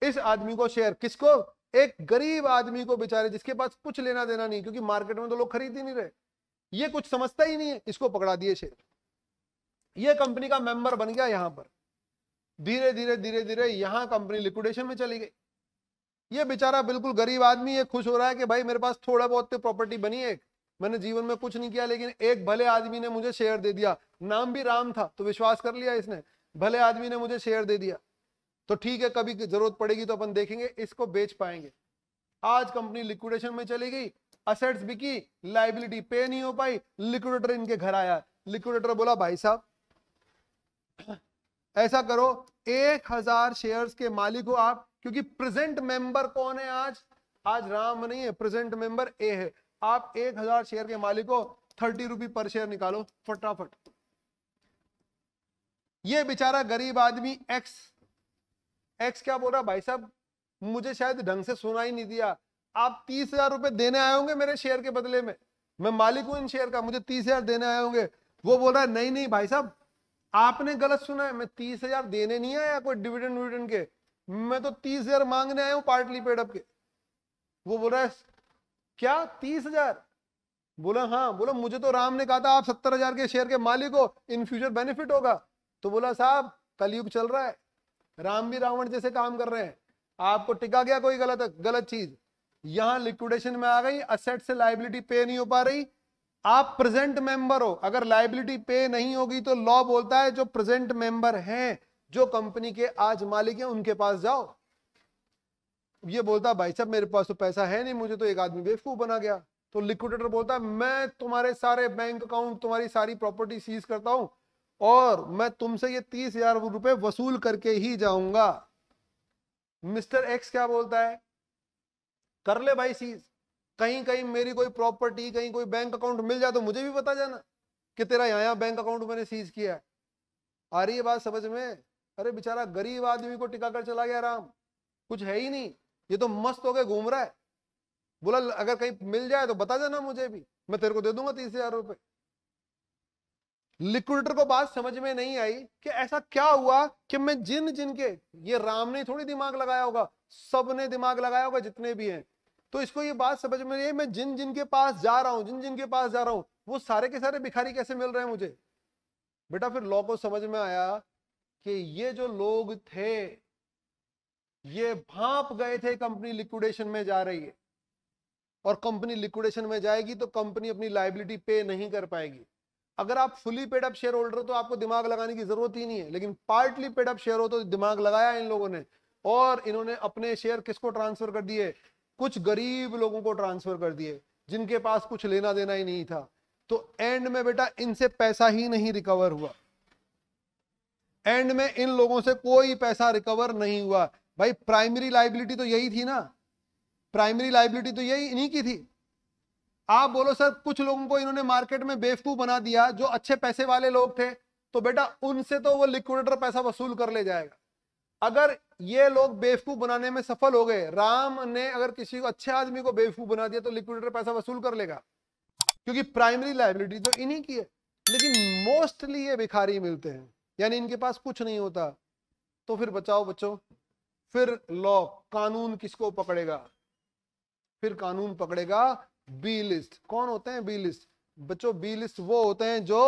इस आदमी को शेयर किसको एक गरीब आदमी को बेचारे जिसके पास कुछ लेना देना नहीं क्योंकि मार्केट में तो लोग खरीद ही नहीं रहे ये कुछ समझता ही नहीं है इसको पकड़ा दिए शेयर ये कंपनी का मेंबर बन गया यहां पर धीरे धीरे धीरे धीरे यहां कंपनी लिक्विडेशन में चली गई ये बेचारा बिल्कुल गरीब आदमी ये खुश हो रहा है कि भाई मेरे पास थोड़ा बहुत प्रॉपर्टी तो बनी है मैंने जीवन में कुछ नहीं किया लेकिन एक भले आदमी ने मुझे शेयर दे दिया नाम भी राम था तो विश्वास कर लिया इसने भले आदमी ने मुझे शेयर दे दिया तो ठीक है कभी जरूरत पड़ेगी तो अपन देखेंगे इसको बेच पाएंगे आज कंपनी लिक्विडेशन में चली गई असेट्स बिकी लाइबिलिटी पे नहीं हो पाई लिक्विडेटर इनके घर आया लिक्विडेटर बोला भाई साहब ऐसा करो एक हजार शेयर्स के मालिक हो आप क्योंकि प्रेजेंट मेंबर कौन है आज आज राम नहीं है प्रेजेंट मेंबर ए है आप एक हजार शेयर के मालिक हो थर्टी रुपी पर शेयर निकालो फटाफट ये बेचारा गरीब आदमी एक्स एक्स क्या बोल रहा भाई साहब मुझे शायद ढंग से सुना ही नहीं दिया आप तीस हजार रुपए देने आए होंगे मेरे शेयर के बदले में मैं मालिक हूं इन शेयर का मुझे तीस हजार देने आए होंगे वो बोल रहा है नहीं नहीं भाई साहब आपने गलत सुना है मैं तीस हजार देने नहीं आया कोई डिविडेंड विविडेंड के मैं तो तीस हजार मांगने आया हूं पार्टली पेडअप के वो बोल रहा है क्या तीस हजार बोला हाँ बोला मुझे तो राम ने कहा था आप सत्तर हजार के शेयर के मालिक हो इन फ्यूचर बेनिफिट होगा तो बोला साहब कलयुग चल रहा है राम भी रावण जैसे काम कर रहे हैं आपको टिका गया कोई गलत गलत चीज यहां लिक्विडेशन में आ गई असेट से लाइबिलिटी पे नहीं हो पा रही आप प्रेजेंट मेंबर हो अगर लाइबिलिटी पे नहीं होगी तो लॉ बोलता है जो प्रेजेंट मेंबर हैं जो कंपनी के आज मालिक हैं उनके पास जाओ ये बोलता भाई साहब मेरे पास तो पैसा है नहीं मुझे तो एक आदमी बेवकूफ बना गया तो लिक्विडेटर बोलता है मैं तुम्हारे सारे बैंक अकाउंट तुम्हारी सारी प्रॉपर्टी सीज करता हूं और मैं तुमसे ये तीस हजार रुपए वसूल करके ही जाऊंगा मिस्टर एक्स क्या बोलता है कर ले भाई सीज कहीं कहीं मेरी कोई प्रॉपर्टी कहीं कोई बैंक अकाउंट मिल जाए तो मुझे भी बता जाना कि तेरा यहाँ यहाँ बैंक अकाउंट मैंने सीज किया है आ रही है बात समझ में अरे बेचारा गरीब आदमी को टिका कर चला गया राम कुछ है ही नहीं ये तो मस्त हो गए घूम रहा है बोला अगर कहीं मिल जाए तो बता देना मुझे भी मैं तेरे को दे दूंगा तीस हजार रुपए लिक्विडेटर को बात समझ में नहीं आई कि ऐसा क्या हुआ कि मैं जिन जिनके ये राम ने थोड़ी दिमाग लगाया होगा सबने दिमाग लगाया होगा जितने भी हैं तो इसको ये बात समझ में नहीं है मैं जिन जिन के पास जा रहा हूँ जिन जिन के पास जा रहा हूँ वो सारे के सारे भिखारी कैसे मिल रहे हैं मुझे बेटा फिर लॉ को समझ में आया कि ये जो लोग थे ये भाप गए थे कंपनी लिक्विडेशन में जा रही है और कंपनी लिक्विडेशन में जाएगी तो कंपनी अपनी लाइबिलिटी पे नहीं कर पाएगी अगर आप fully paid up shareholder हो तो आपको दिमाग लगाने की जरूरत ही नहीं है लेकिन पार्टली पेड अप शेयर हो तो दिमाग लगाया इन लोगों ने और इन्होंने अपने शेयर किसको ट्रांसफर कर दिए कुछ गरीब लोगों को ट्रांसफर कर दिए जिनके पास कुछ लेना देना ही नहीं था तो एंड में बेटा इनसे पैसा ही नहीं रिकवर हुआ एंड में इन लोगों से कोई पैसा रिकवर नहीं हुआ भाई प्राइमरी लाइबिलिटी तो यही थी ना प्राइमरी लाइबिलिटी तो यही इन्हीं की थी आप बोलो सर कुछ लोगों को इन्होंने मार्केट में बेवकूफ बना दिया जो अच्छे पैसे वाले लोग थे तो बेटा उनसे तो वो लिक्विडेटर पैसा वसूल कर ले जाएगा अगर ये लोग बेवकूफ बनाने में सफल हो गए राम ने अगर किसी को अच्छे आदमी को बेवकूफ बना दिया तो लिक्विडेटर पैसा वसूल कर लेगा क्योंकि प्राइमरी लाइबिलिटी तो इन्हीं की है लेकिन मोस्टली ये भिखारी मिलते हैं यानी इनके पास कुछ नहीं होता तो फिर बचाओ बच्चों फिर लॉ कानून किसको पकड़ेगा फिर कानून पकड़ेगा बी लिस्ट कौन होते हैं बी लिस्ट बच्चों बी लिस्ट वो होते हैं जो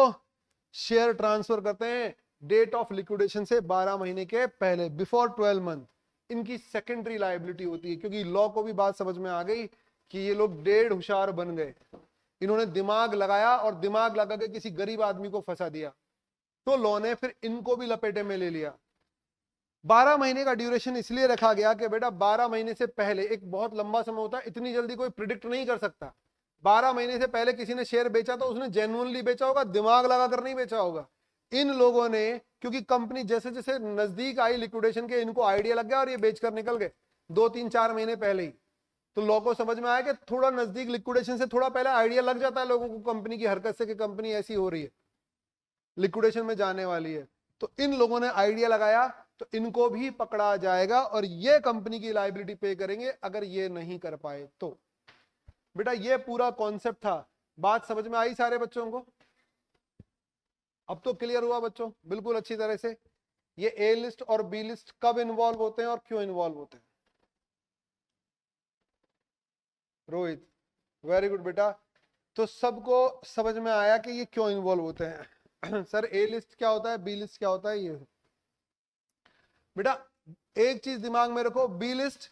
शेयर ट्रांसफर करते हैं डेट ऑफ लिक्विडेशन से 12 महीने के पहले बिफोर 12 मंथ इनकी सेकेंडरी लाइबिलिटी होती है क्योंकि लॉ को भी बात समझ में आ गई कि ये लोग डेढ़ होशियार बन गए इन्होंने दिमाग लगाया और दिमाग लगा के किसी गरीब आदमी को फंसा दिया तो लॉ ने फिर इनको भी लपेटे में ले लिया बारह महीने का ड्यूरेशन इसलिए रखा गया कि बेटा बारह महीने से पहले एक बहुत लंबा समय होता है इतनी जल्दी कोई प्रिडिक्ट नहीं कर सकता बारह महीने से पहले किसी ने शेयर बेचा तो उसने जेनुअनली बेचा होगा दिमाग लगाकर नहीं बेचा होगा इन लोगों ने क्योंकि कंपनी जैसे जैसे नजदीक आई लिक्विडेशन के इनको आइडिया लग गया और ये बेचकर निकल गए दो तीन चार महीने पहले ही तो लोगों को समझ में आया कि थोड़ा नजदीक लिक्विडेशन से थोड़ा पहले आइडिया लग जाता है लोगों को कंपनी की हरकत से कि कंपनी ऐसी हो रही है लिक्विडेशन में जाने वाली है तो इन लोगों ने आइडिया लगाया तो इनको भी पकड़ा जाएगा और ये कंपनी की लाइबिलिटी पे करेंगे अगर ये नहीं कर पाए तो बेटा ये पूरा कॉन्सेप्ट था बात समझ में आई सारे बच्चों को अब तो क्लियर हुआ बच्चों बिल्कुल अच्छी तरह से ये ए लिस्ट और बी लिस्ट कब इन्वॉल्व होते हैं और क्यों इन्वॉल्व होते हैं रोहित वेरी गुड बेटा तो सबको समझ में आया कि ये क्यों इन्वॉल्व होते हैं सर ए लिस्ट क्या होता है बी लिस्ट क्या होता है ये बेटा एक चीज दिमाग में रखो बी लिस्ट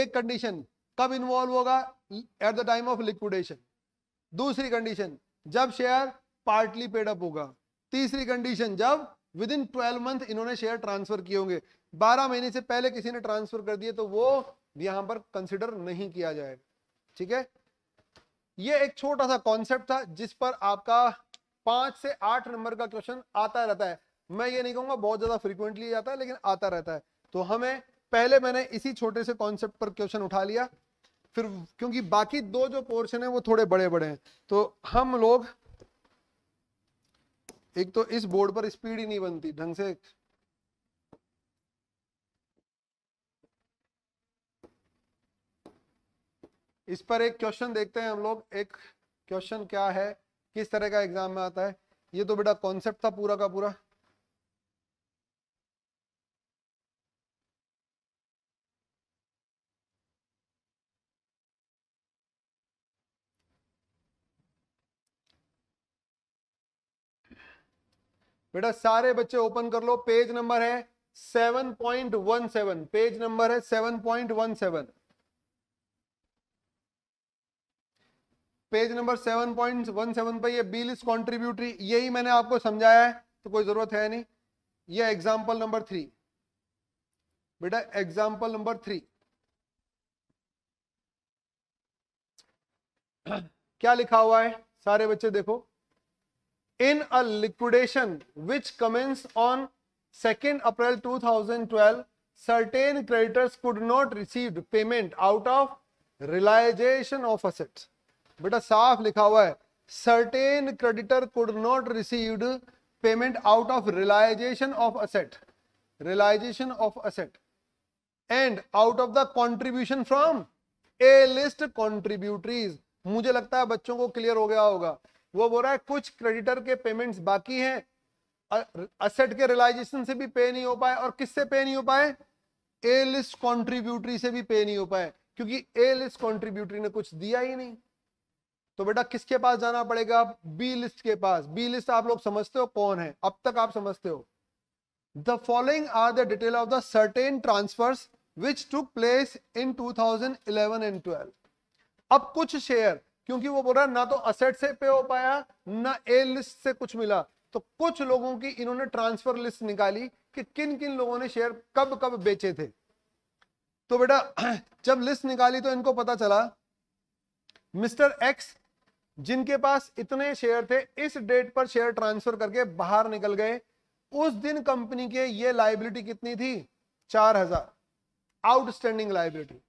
एक कंडीशन कब इन्वॉल्व होगा at the time of liquidation दूसरी कंडीशन जब शेयर पार्टली पेड अप होगा तीसरी कंडीशन जब विद इन ट्वेल्व मंथ इन्होंने शेयर ट्रांसफर किए होंगे बारह महीने से पहले किसी ने ट्रांसफर कर दिए तो वो यहां पर कंसिडर नहीं किया जाएगा ठीक है ये एक छोटा सा कॉन्सेप्ट था जिस पर आपका पांच से आठ नंबर का क्वेश्चन आता रहता है मैं ये नहीं कहूंगा बहुत ज्यादा फ्रीक्वेंटली आता है लेकिन आता रहता है तो हमें पहले मैंने इसी छोटे से कॉन्सेप्ट पर क्वेश्चन उठा लिया फिर क्योंकि बाकी दो जो पोर्शन है वो थोड़े बड़े बड़े हैं तो हम लोग एक तो इस बोर्ड पर स्पीड ही नहीं बनती ढंग से इस पर एक क्वेश्चन देखते हैं हम लोग एक क्वेश्चन क्या है किस तरह का एग्जाम में आता है ये तो बेटा कॉन्सेप्ट था पूरा का पूरा बेटा सारे बच्चे ओपन कर लो पेज नंबर है 7.17 पेज नंबर है 7.17 पेज नंबर 7.17 पे ये बिल इज कॉन्ट्रीब्यूटरी यही मैंने आपको समझाया है तो कोई जरूरत है नहीं ये एग्जाम्पल नंबर थ्री बेटा एग्जाम्पल नंबर थ्री क्या लिखा हुआ है सारे बच्चे देखो in a liquidation which commences on second April two thousand twelve certain creditors could not receive payment out of realisation of assets बेटा साफ लिखा हुआ है certain creditor could not receive payment out of realisation of asset realisation of asset and out of the contribution from A list contributories मुझे लगता है बच्चों को क्लियर हो गया होगा वो बोल रहा है कुछ क्रेडिटर के पेमेंट्स बाकी हैं असेट के रिलाइजेशन से भी पे नहीं हो पाए और किससे पे नहीं हो पाए ए लिस्ट कॉन्ट्रीब्यूटरी से भी पे नहीं हो पाए क्योंकि ए लिस्ट कॉन्ट्रीब्यूटरी ने कुछ दिया ही नहीं तो बेटा किसके पास जाना पड़ेगा बी लिस्ट के पास बी लिस्ट आप लोग समझते हो कौन है अब तक आप समझते हो the following are the detail of the certain transfers which took place in two thousand eleven and twelve अब कुछ शेयर क्योंकि वो बोल रहा ना तो असेट से पे हो पाया ना ए लिस्ट से कुछ मिला तो कुछ लोगों की इन्होंने ट्रांसफर लिस्ट निकाली कि किन किन लोगों ने शेयर कब कब बेचे थे तो बेटा जब लिस्ट निकाली तो इनको पता चला मिस्टर एक्स जिनके पास इतने शेयर थे इस डेट पर शेयर ट्रांसफर करके बाहर निकल गए उस दिन कंपनी के ये लाइबिलिटी कितनी थी चार हजार आउटस्टैंडिंग लाइबिलिटी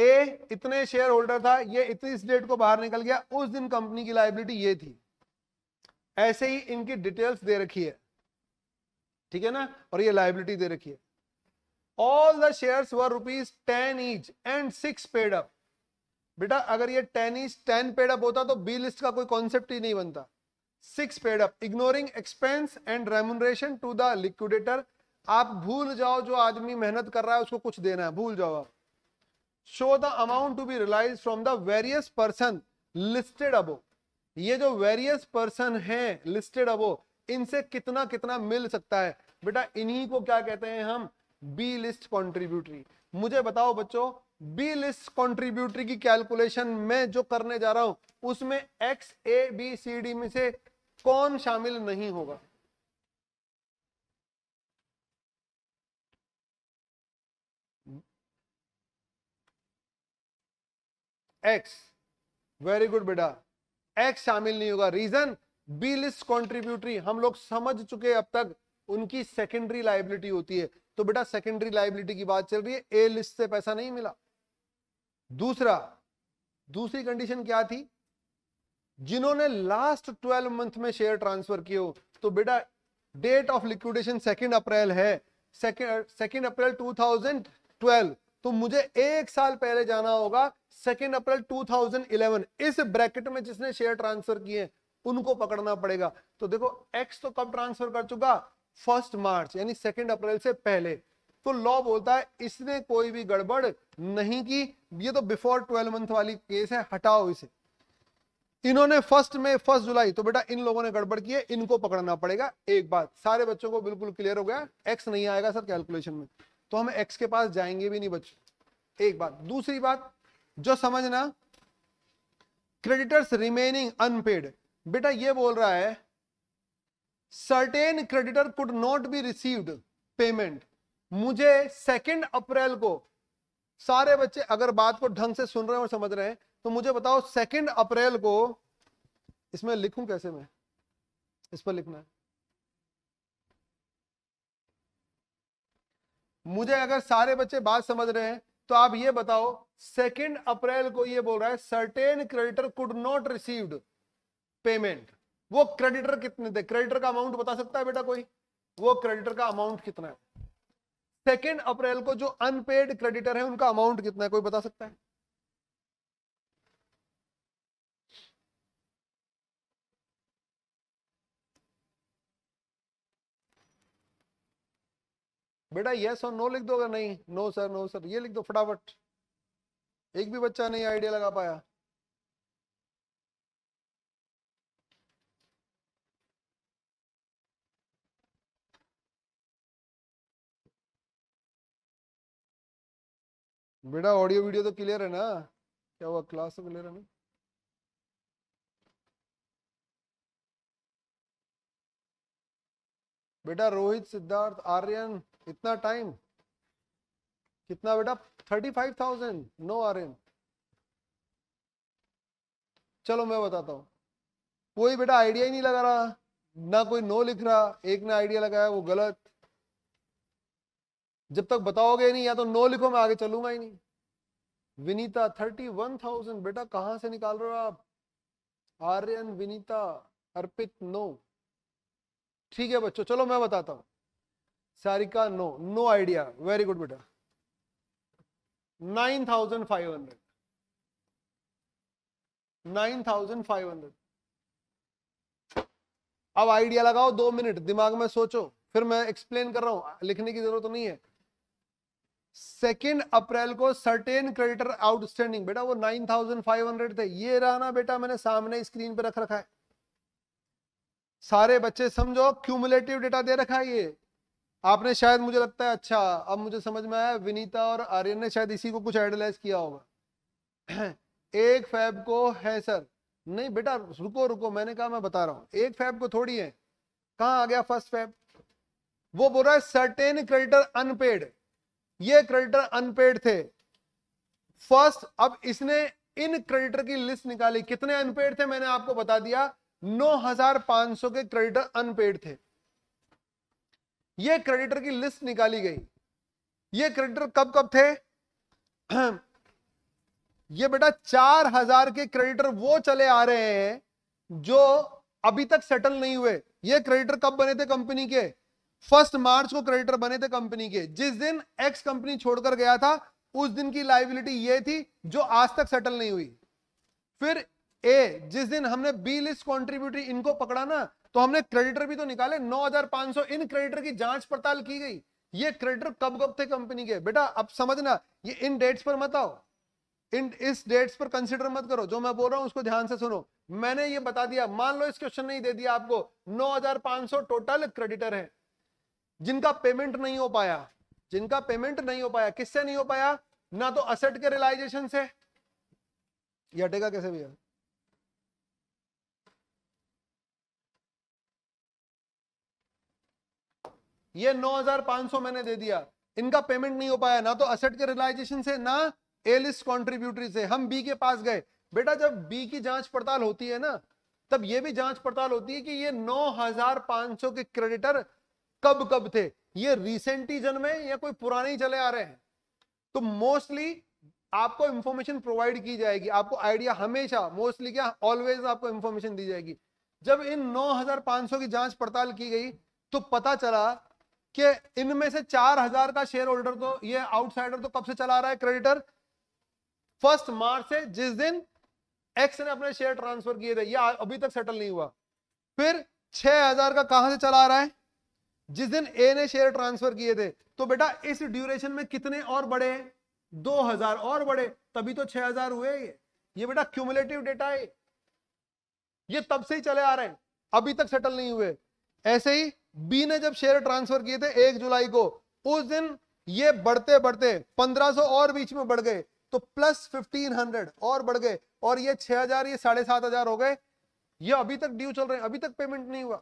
ए इतने शेयर होल्डर था ये इतनी डेट को बाहर निकल गया उस दिन कंपनी की लाइबिलिटी ये थी ऐसे ही इनकी डिटेल्स दे रखी है ठीक है ना और ये लाइबिलिटी दे रखी है all the share were rupees ten each and six paid up बेटा अगर ये ten each ten paid up होता तो बी लिस्ट का कोई कॉन्सेप्ट ही नहीं बनता six paid up ignoring expense and remuneration to the liquidator आप भूल जाओ जो आदमी मेहनत कर रहा है उसको कुछ देना है भूल जाओ आप show the amount to be realise from the various person listed above ये जो वेरियस पर्सन है लिस्टेड अबो इनसे कितना कितना मिल सकता है बेटा इन्हीं को क्या कहते हैं हम बी लिस्ट कॉन्ट्रीब्यूटरी मुझे बताओ बच्चों बी लिस्ट कॉन्ट्रीब्यूटरी की कैलकुलेशन में जो करने जा रहा हूं उसमें X A B C D में से कौन शामिल नहीं होगा एक्स वेरी गुड बेटा एक्स शामिल नहीं होगा रीजन बी लिस्ट कॉन्ट्रीब्यूटरी हम लोग समझ चुके अब तक उनकी सेकेंडरी लाइबिलिटी होती है तो बेटा सेकेंडरी लाइबिलिटी की बात चल रही है ए लिस्ट से पैसा नहीं मिला दूसरा दूसरी कंडीशन क्या थी जिन्होंने लास्ट ट्वेल्व मंथ में शेयर ट्रांसफर किए हो तो बेटा date of liquidation second April है second April two thousand twelve तो मुझे एक साल पहले जाना होगा सेकेंड अप्रैल 2011 इस ब्रैकेट में जिसने शेयर ट्रांसफर किए उनको पकड़ना पड़ेगा तो देखो एक्स तो कब ट्रांसफर कर चुका फर्स्ट मार्च यानी सेकेंड अप्रैल से पहले तो लॉ बोलता है इसने कोई भी गड़बड़ नहीं की ये तो बिफोर ट्वेल्व मंथ वाली केस है हटाओ इसे इन्होंने फर्स्ट में फर्स्ट जुलाई तो बेटा इन लोगों ने गड़बड़ की है इनको पकड़ना पड़ेगा एक बात सारे बच्चों को बिल्कुल क्लियर हो गया एक्स नहीं आएगा सर कैलकुलेशन में तो हम एक्स के पास जाएंगे भी नहीं बच्चों एक बात दूसरी बात जो समझना क्रेडिटर्स रिमेनिंग अनपेड बेटा ये बोल रहा है certain creditor could not be received payment मुझे सेकेंड अप्रैल को सारे बच्चे अगर बात को ढंग से सुन रहे हैं और समझ रहे हैं तो मुझे बताओ सेकेंड अप्रैल को इसमें लिखूं कैसे मैं इस पर लिखना है मुझे अगर सारे बच्चे बात समझ रहे हैं तो आप ये बताओ सेकेंड अप्रैल को ये बोल रहा है certain creditor could not received payment वो क्रेडिटर कितने थे क्रेडिटर का अमाउंट बता सकता है बेटा कोई वो क्रेडिटर का अमाउंट कितना है सेकेंड अप्रैल को जो अनपेड क्रेडिटर है उनका अमाउंट कितना है कोई बता सकता है बेटा यस और नो लिख दो अगर नहीं नो सर नो सर ये लिख दो फटाफट एक भी बच्चा नहीं आइडिया लगा पाया बेटा ऑडियो वीडियो तो क्लियर है ना क्या हुआ क्लास तो क्लियर है ना बेटा रोहित सिद्धार्थ आर्यन इतना टाइम कितना बेटा thirty five thousand no Aryan चलो मैं बताता हूं कोई बेटा आइडिया ही नहीं लगा रहा ना कोई नो लिख रहा एक ने आइडिया लगाया वो गलत जब तक बताओगे नहीं या तो नो लिखो मैं आगे चलूंगा ही नहीं विनीता थर्टी वन थाउजेंड बेटा कहां से निकाल रहे हो आप आर्यन विनीता अर्पित नो ठीक है बच्चों चलो मैं बताता हूँ Sarika no no idea very good बेटा nine thousand five hundred nine thousand five hundred अब आइडिया लगाओ दो मिनट दिमाग में सोचो फिर मैं एक्सप्लेन कर रहा हूं लिखने की जरूरत तो नहीं है सेकेंड अप्रैल को सर्टेन क्रेडिटर आउटस्टैंडिंग बेटा वो नाइन थाउजेंड फाइव हंड्रेड थे ये रहा ना बेटा मैंने सामने स्क्रीन पे रख रखा है सारे बच्चे समझो क्यूमुलेटिव डेटा दे रखा है ये आपने शायद मुझे लगता है अच्छा अब मुझे समझ में आया विनीता और आर्यन ने शायद इसी को कुछ एडलाइज किया होगा एक फैब को है सर नहीं बेटा रुको रुको मैंने कहा मैं बता रहा हूँ एक फैब को थोड़ी है कहाँ आ गया फर्स्ट फैब वो बोल रहा है सर्टेन क्रेडिटर अनपेड ये क्रेडिटर अनपेड थे फर्स्ट अब इसने इन क्रेडिटर की लिस्ट निकाली कितने अनपेड थे मैंने आपको बता दिया 9,500 के क्रेडिटर अनपेड थे ये क्रेडिटर की लिस्ट निकाली गई ये क्रेडिटर कब कब थे ये बेटा चार हजार के क्रेडिटर वो चले आ रहे हैं जो अभी तक सेटल नहीं हुए ये क्रेडिटर कब बने थे कंपनी के फर्स्ट मार्च को क्रेडिटर बने थे कंपनी के जिस दिन एक्स कंपनी छोड़कर गया था उस दिन की लाइबिलिटी ये थी जो आज तक सेटल नहीं हुई फिर ए जिस दिन हमने बी लिस्ट कॉन्ट्रीब्यूटरी इनको पकड़ा ना तो हमने क्रेडिटर भी तो निकाले 9,500 इन क्रेडिटर की जांच पड़ताल की गई ये क्रेडिटर कब कब थे कंपनी के बेटा अब समझना ये इन डेट्स पर मत आओ इन इस डेट्स पर कंसिडर मत करो जो मैं बोल रहा हूं उसको ध्यान से सुनो मैंने ये बता दिया मान लो इस क्वेश्चन नहीं दे दिया आपको नौ टोटल क्रेडिटर है जिनका पेमेंट नहीं हो पाया जिनका पेमेंट नहीं हो पाया किससे नहीं हो पाया ना तो असेट के रिलाइजेशन से ये हटेगा कैसे भैया ये 9500 मैंने दे दिया इनका पेमेंट नहीं हो पाया ना तो असेट के रिलाइजेशन से ना ए लिस्ट कॉन्ट्रीब्यूटरी से हम बी के पास गए बेटा जब बी की जांच पड़ताल होती है ना तब ये भी जांच पड़ताल होती है कि ये 9500 के क्रेडिटर कब कब थे ये रिसेंटली जन्मे या कोई पुराने ही चले आ रहे हैं तो मोस्टली आपको इंफॉर्मेशन प्रोवाइड की जाएगी आपको आइडिया हमेशा मोस्टली क्या ऑलवेज आपको इंफॉर्मेशन दी जाएगी जब इन 9500 की जांच पड़ताल की गई तो पता चला कि इनमें से चार हजार का शेयर होल्डर तो ये आउटसाइडर तो कब से चला रहा है क्रेडिटर फर्स्ट मार्च से जिस दिन एक्स ने अपने शेयर ट्रांसफर किए थे ये अभी तक सेटल नहीं हुआ फिर छह हजार का कहां से चला रहा है जिस दिन ए ने शेयर ट्रांसफर किए थे तो बेटा इस ड्यूरेशन में कितने और बड़े हैं दो हजार और बड़े तभी तो छह हजार हुए ये ये बेटा क्यूमुलेटिव डेटा है ये तब से ही चले आ रहे हैं अभी तक सेटल नहीं हुए ऐसे ही बी ने जब शेयर ट्रांसफर किए थे एक जुलाई को उस दिन ये बढ़ते बढ़ते 1500 और बीच में बढ़ गए तो प्लस 1500 और बढ़ गए और ये 6000 ये साढ़े सात हजार हो गए ये अभी तक ड्यू चल रहे हैं अभी तक पेमेंट नहीं हुआ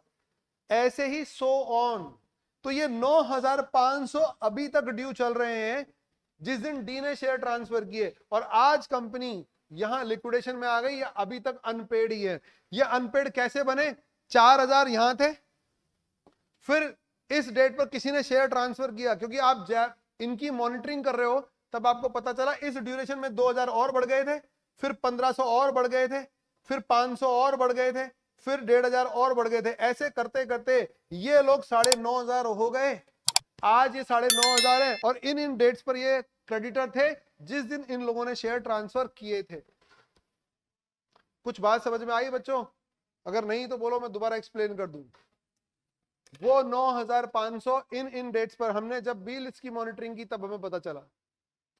ऐसे ही सो ऑन तो ये 9500 अभी तक ड्यू चल रहे हैं जिस दिन डी ने शेयर ट्रांसफर किए और आज कंपनी यहां लिक्विडेशन में आ गई या अभी तक अनपेड ही है ये अनपेड कैसे बने चार हजार यहां थे फिर इस डेट पर किसी ने शेयर ट्रांसफर किया क्योंकि आप इनकी मॉनिटरिंग कर रहे हो तब आपको पता चला इस ड्यूरेशन में 2000 और बढ़ गए थे फिर 1500 और बढ़ गए थे फिर 500 और बढ़ गए थे फिर डेढ़ हजार और बढ़ गए थे ऐसे करते करते ये लोग साढ़े नौ हजार हो गए आज ये साढ़े नौ हजार है और इन इन डेट्स पर ये क्रेडिटर थे जिस दिन इन लोगों ने शेयर ट्रांसफर किए थे कुछ बात समझ में आई बच्चों अगर नहीं तो बोलो मैं दोबारा एक्सप्लेन कर दूंगा वो 9500 इन इन डेट्स पर हमने जब बी लिस्ट की मॉनिटरिंग की तब हमें पता चला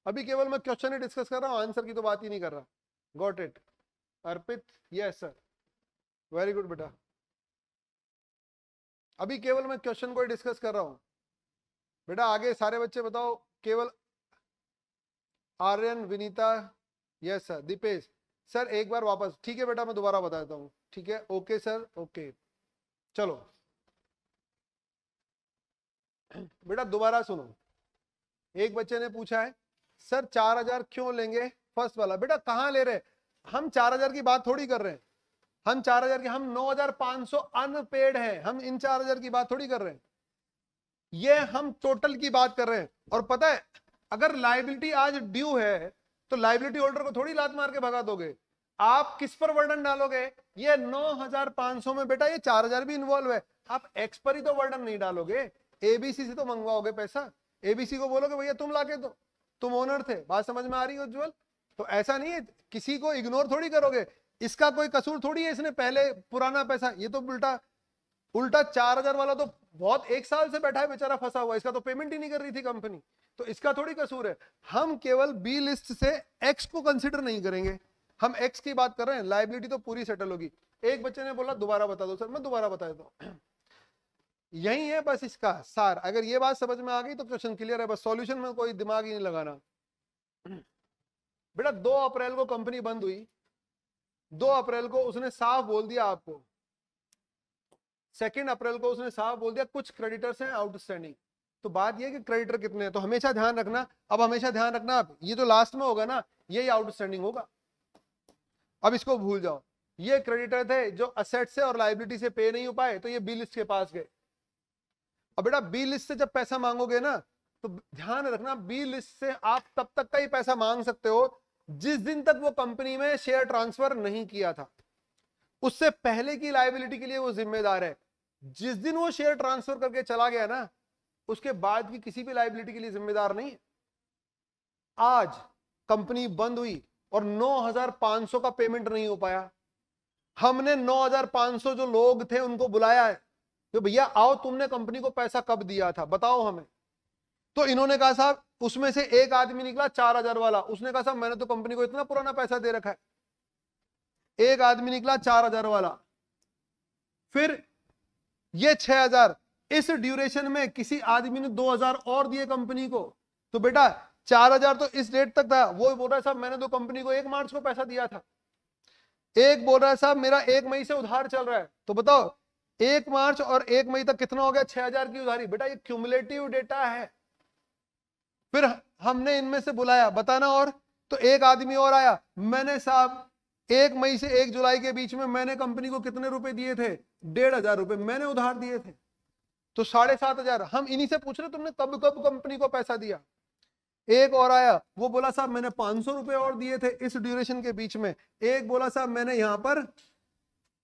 अभी केवल मैं क्वेश्चन ही डिस्कस कर रहा हूँ आंसर की तो बात ही नहीं कर रहा got it Arpit yes sir very good बेटा अभी केवल मैं क्वेश्चन को डिस्कस कर रहा हूँ बेटा आगे सारे बच्चे बताओ केवल Aryan Vinita yes sir Deepesh sir एक बार वापस ठीक है बेटा मैं दोबारा बताता हूँ ठीक है ओके सर ओके चलो बेटा दोबारा सुनो एक बच्चे ने पूछा है सर चार हजार क्यों लेंगे फर्स्ट वाला बेटा कहाँ ले रहे हम चार हजार की बात थोड़ी कर रहे हैं हम चार हजार की हम नौ हजार पांच सौ अनपेड है हम इन चार हजार की बात थोड़ी कर रहे हैं ये हम टोटल की बात कर रहे हैं और पता है अगर लाइबिलिटी आज ड्यू है तो लाइबिलिटी होल्डर को थोड़ी लात मार के भगा दोगे आप किस पर वर्णन डालोगे ये सौ में बेटा ये हजार भी इन्वॉल्व है आप एक्स पर ही तो वर्णन नहीं डालोगे एबीसी से तो मंगवाओगे पैसा एबीसी को बोलोगे भैया तुम लाके दो तुम ओनर थे बात समझ में आ रही है उज्जवल तो ऐसा नहीं है किसी को इग्नोर थोड़ी करोगे इसका कोई कसूर थोड़ी है इसने पहले पुराना पैसा ये तो उल्टा उल्टा चार हजार वाला तो बहुत एक साल से बैठा है बेचारा फंसा हुआ इसका तो पेमेंट ही नहीं कर रही थी कंपनी तो इसका थोड़ी कसूर है हम केवल बी लिस्ट से एक्स को कंसिडर नहीं करेंगे हम एक्स की बात कर रहे हैं लाइबिलिटी तो पूरी सेटल होगी एक बच्चे ने बोला दोबारा बता दो सर मैं दोबारा बता देता हूँ यही है बस इसका सार अगर ये बात समझ में आ गई तो क्वेश्चन क्लियर है बस सॉल्यूशन में कोई दिमाग ही नहीं लगाना बेटा दो अप्रैल को कंपनी बंद हुई दो अप्रैल को उसने साफ बोल दिया आपको सेकेंड अप्रैल को उसने साफ बोल दिया कुछ क्रेडिटर्स हैं आउटस्टैंडिंग तो बात यह कि क्रेडिटर कितने हैं तो हमेशा ध्यान रखना अब हमेशा ध्यान रखना आप ये तो लास्ट में होगा ना यही आउटस्टैंडिंग होगा अब इसको भूल जाओ ये क्रेडिटर थे जो असेट से और लाइबिलिटी से पे नहीं हो पाए तो ये बिल इसके पास गए और बेटा बी लिस्ट से जब पैसा मांगोगे ना तो ध्यान रखना बी लिस्ट से आप तब तक का ही पैसा मांग सकते हो जिस दिन तक वो कंपनी में शेयर ट्रांसफर नहीं किया था उससे पहले की लाइबिलिटी के लिए वो जिम्मेदार है जिस दिन वो शेयर ट्रांसफर करके चला गया ना उसके बाद की किसी भी लाइबिलिटी के लिए जिम्मेदार नहीं आज कंपनी बंद हुई और 9,500 का पेमेंट नहीं हो पाया हमने 9,500 जो लोग थे उनको बुलाया है तो भैया आओ तुमने कंपनी को पैसा कब दिया था बताओ हमें तो इन्होंने कहा साहब उसमें से एक आदमी निकला चार हजार वाला उसने कहा साहब मैंने तो कंपनी को इतना पुराना पैसा दे रखा है एक आदमी निकला चार हजार वाला फिर ये छह हजार इस ड्यूरेशन में किसी आदमी ने दो हजार और दिए कंपनी को तो बेटा चार हजार तो इस डेट तक था वो बोल रहा है साहब मैंने तो कंपनी को एक मार्च को पैसा दिया था एक बोल रहा है साहब मेरा एक मई से उधार चल रहा है तो बताओ एक मार्च और एक मई तक कितना हो गया छह हजार की उधारी बेटा ये क्यूमुलेटिव डेटा है फिर हमने इनमें से बुलाया बताना और तो एक आदमी और आया मैंने साहब एक मई से एक जुलाई के बीच में मैंने कंपनी को कितने रुपए दिए थे डेढ़ हजार रुपए मैंने उधार दिए थे तो साढ़े सात हजार हम इन्हीं से पूछ रहे तुमने कब कब कंपनी को पैसा दिया एक और आया वो बोला साहब मैंने पांच सौ रुपए और दिए थे इस ड्यूरेशन के बीच में एक बोला साहब मैंने यहां पर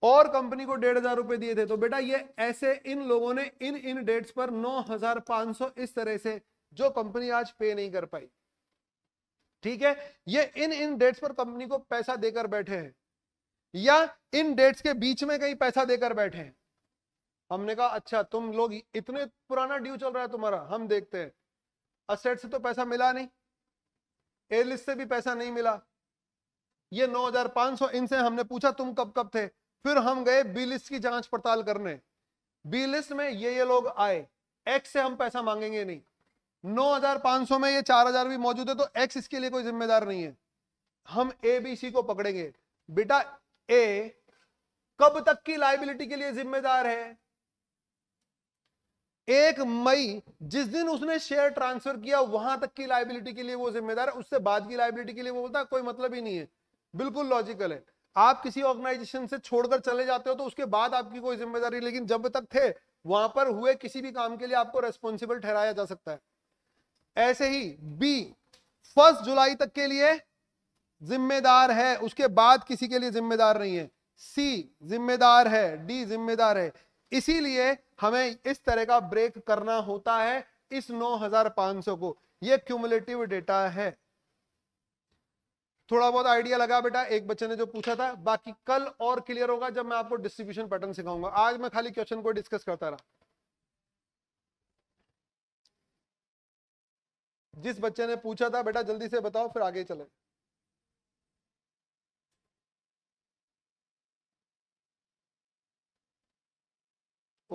और कंपनी को डेढ़ हजार रुपए दिए थे तो बेटा ये ऐसे इन लोगों ने इन इन डेट्स पर नौ हजार पांच सौ इस तरह से जो कंपनी आज पे नहीं कर पाई ठीक है ये इन इन डेट्स पर कंपनी को पैसा देकर बैठे हैं या इन डेट्स के बीच में कहीं पैसा देकर बैठे हैं हमने कहा अच्छा तुम लोग इतने पुराना ड्यू चल रहा है तुम्हारा हम देखते हैं असेट से तो पैसा मिला नहीं एयरलिस्ट से भी पैसा नहीं मिला ये 9500 इनसे हमने पूछा तुम कब कब थे फिर हम गए बी की जांच पड़ताल करने बी में ये ये लोग आए एक्स से हम पैसा मांगेंगे नहीं 9500 में ये 4000 भी मौजूद है तो एक्स इसके लिए कोई जिम्मेदार नहीं है हम ए बी सी को पकड़ेंगे बेटा ए कब तक की लाइबिलिटी के लिए जिम्मेदार है एक मई जिस दिन उसने शेयर ट्रांसफर किया वहां तक की लाइबिलिटी के लिए वो जिम्मेदार है उससे बाद की लाइबिलिटी के लिए वो बोलता कोई मतलब ही नहीं है बिल्कुल लॉजिकल है आप किसी ऑर्गेनाइजेशन से छोड़कर चले जाते हो तो उसके बाद आपकी कोई जिम्मेदारी लेकिन जब तक थे वहां पर हुए किसी भी काम के लिए आपको रेस्पॉन्सिबल ठहराया जा सकता है ऐसे ही बी फर्स्ट जुलाई तक के लिए जिम्मेदार है उसके बाद किसी के लिए जिम्मेदार नहीं है सी जिम्मेदार है डी जिम्मेदार है इसीलिए हमें इस तरह का ब्रेक करना होता है इस 9500 को यह क्यूमुलेटिव डेटा है थोड़ा बहुत आइडिया लगा बेटा एक बच्चे ने जो पूछा था बाकी कल और क्लियर होगा जब मैं आपको डिस्ट्रीब्यूशन पैटर्न सिखाऊंगा आज मैं खाली क्वेश्चन को डिस्कस करता रहा जिस बच्चे ने पूछा था बेटा जल्दी से बताओ फिर आगे चले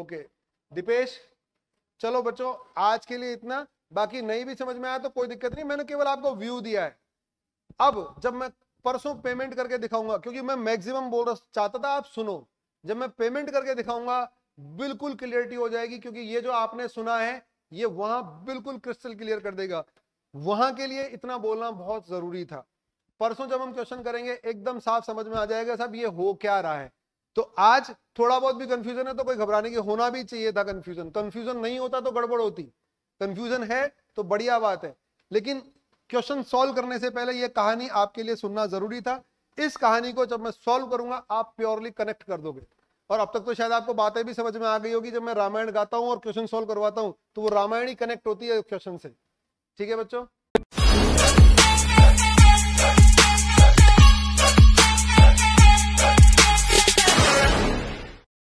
ओके दीपेश चलो बच्चों आज के लिए इतना बाकी नहीं भी समझ में आया तो कोई दिक्कत नहीं मैंने केवल आपको व्यू दिया है अब जब मैं परसों पेमेंट करके दिखाऊंगा क्योंकि मैं मैक्सिमम बोल रहा चाहता था आप सुनो जब मैं पेमेंट करके दिखाऊंगा बिल्कुल क्लियरिटी हो जाएगी क्योंकि ये जो आपने सुना है ये वहां बिल्कुल क्रिस्टल क्लियर कर देगा वहां के लिए इतना बोलना बहुत जरूरी था परसों जब हम क्वेश्चन करेंगे एकदम साफ समझ में आ जाएगा सब ये हो क्या रहा है तो आज थोड़ा बहुत भी कंफ्यूजन है तो कोई घबराने की होना भी चाहिए था कंफ्यूजन कंफ्यूजन नहीं होता तो गड़बड़ होती कंफ्यूजन है तो बढ़िया बात है लेकिन क्वेश्चन सॉल्व करने से पहले यह कहानी आपके लिए सुनना जरूरी था इस कहानी को जब मैं सॉल्व करूंगा आप प्योरली कनेक्ट कर दोगे और अब तक तो शायद आपको बातें भी समझ में आ गई होगी जब मैं रामायण गाता हूं और क्वेश्चन सोल्व करवाता हूं तो वो रामायण ही कनेक्ट होती है क्वेश्चन से ठीक है बच्चों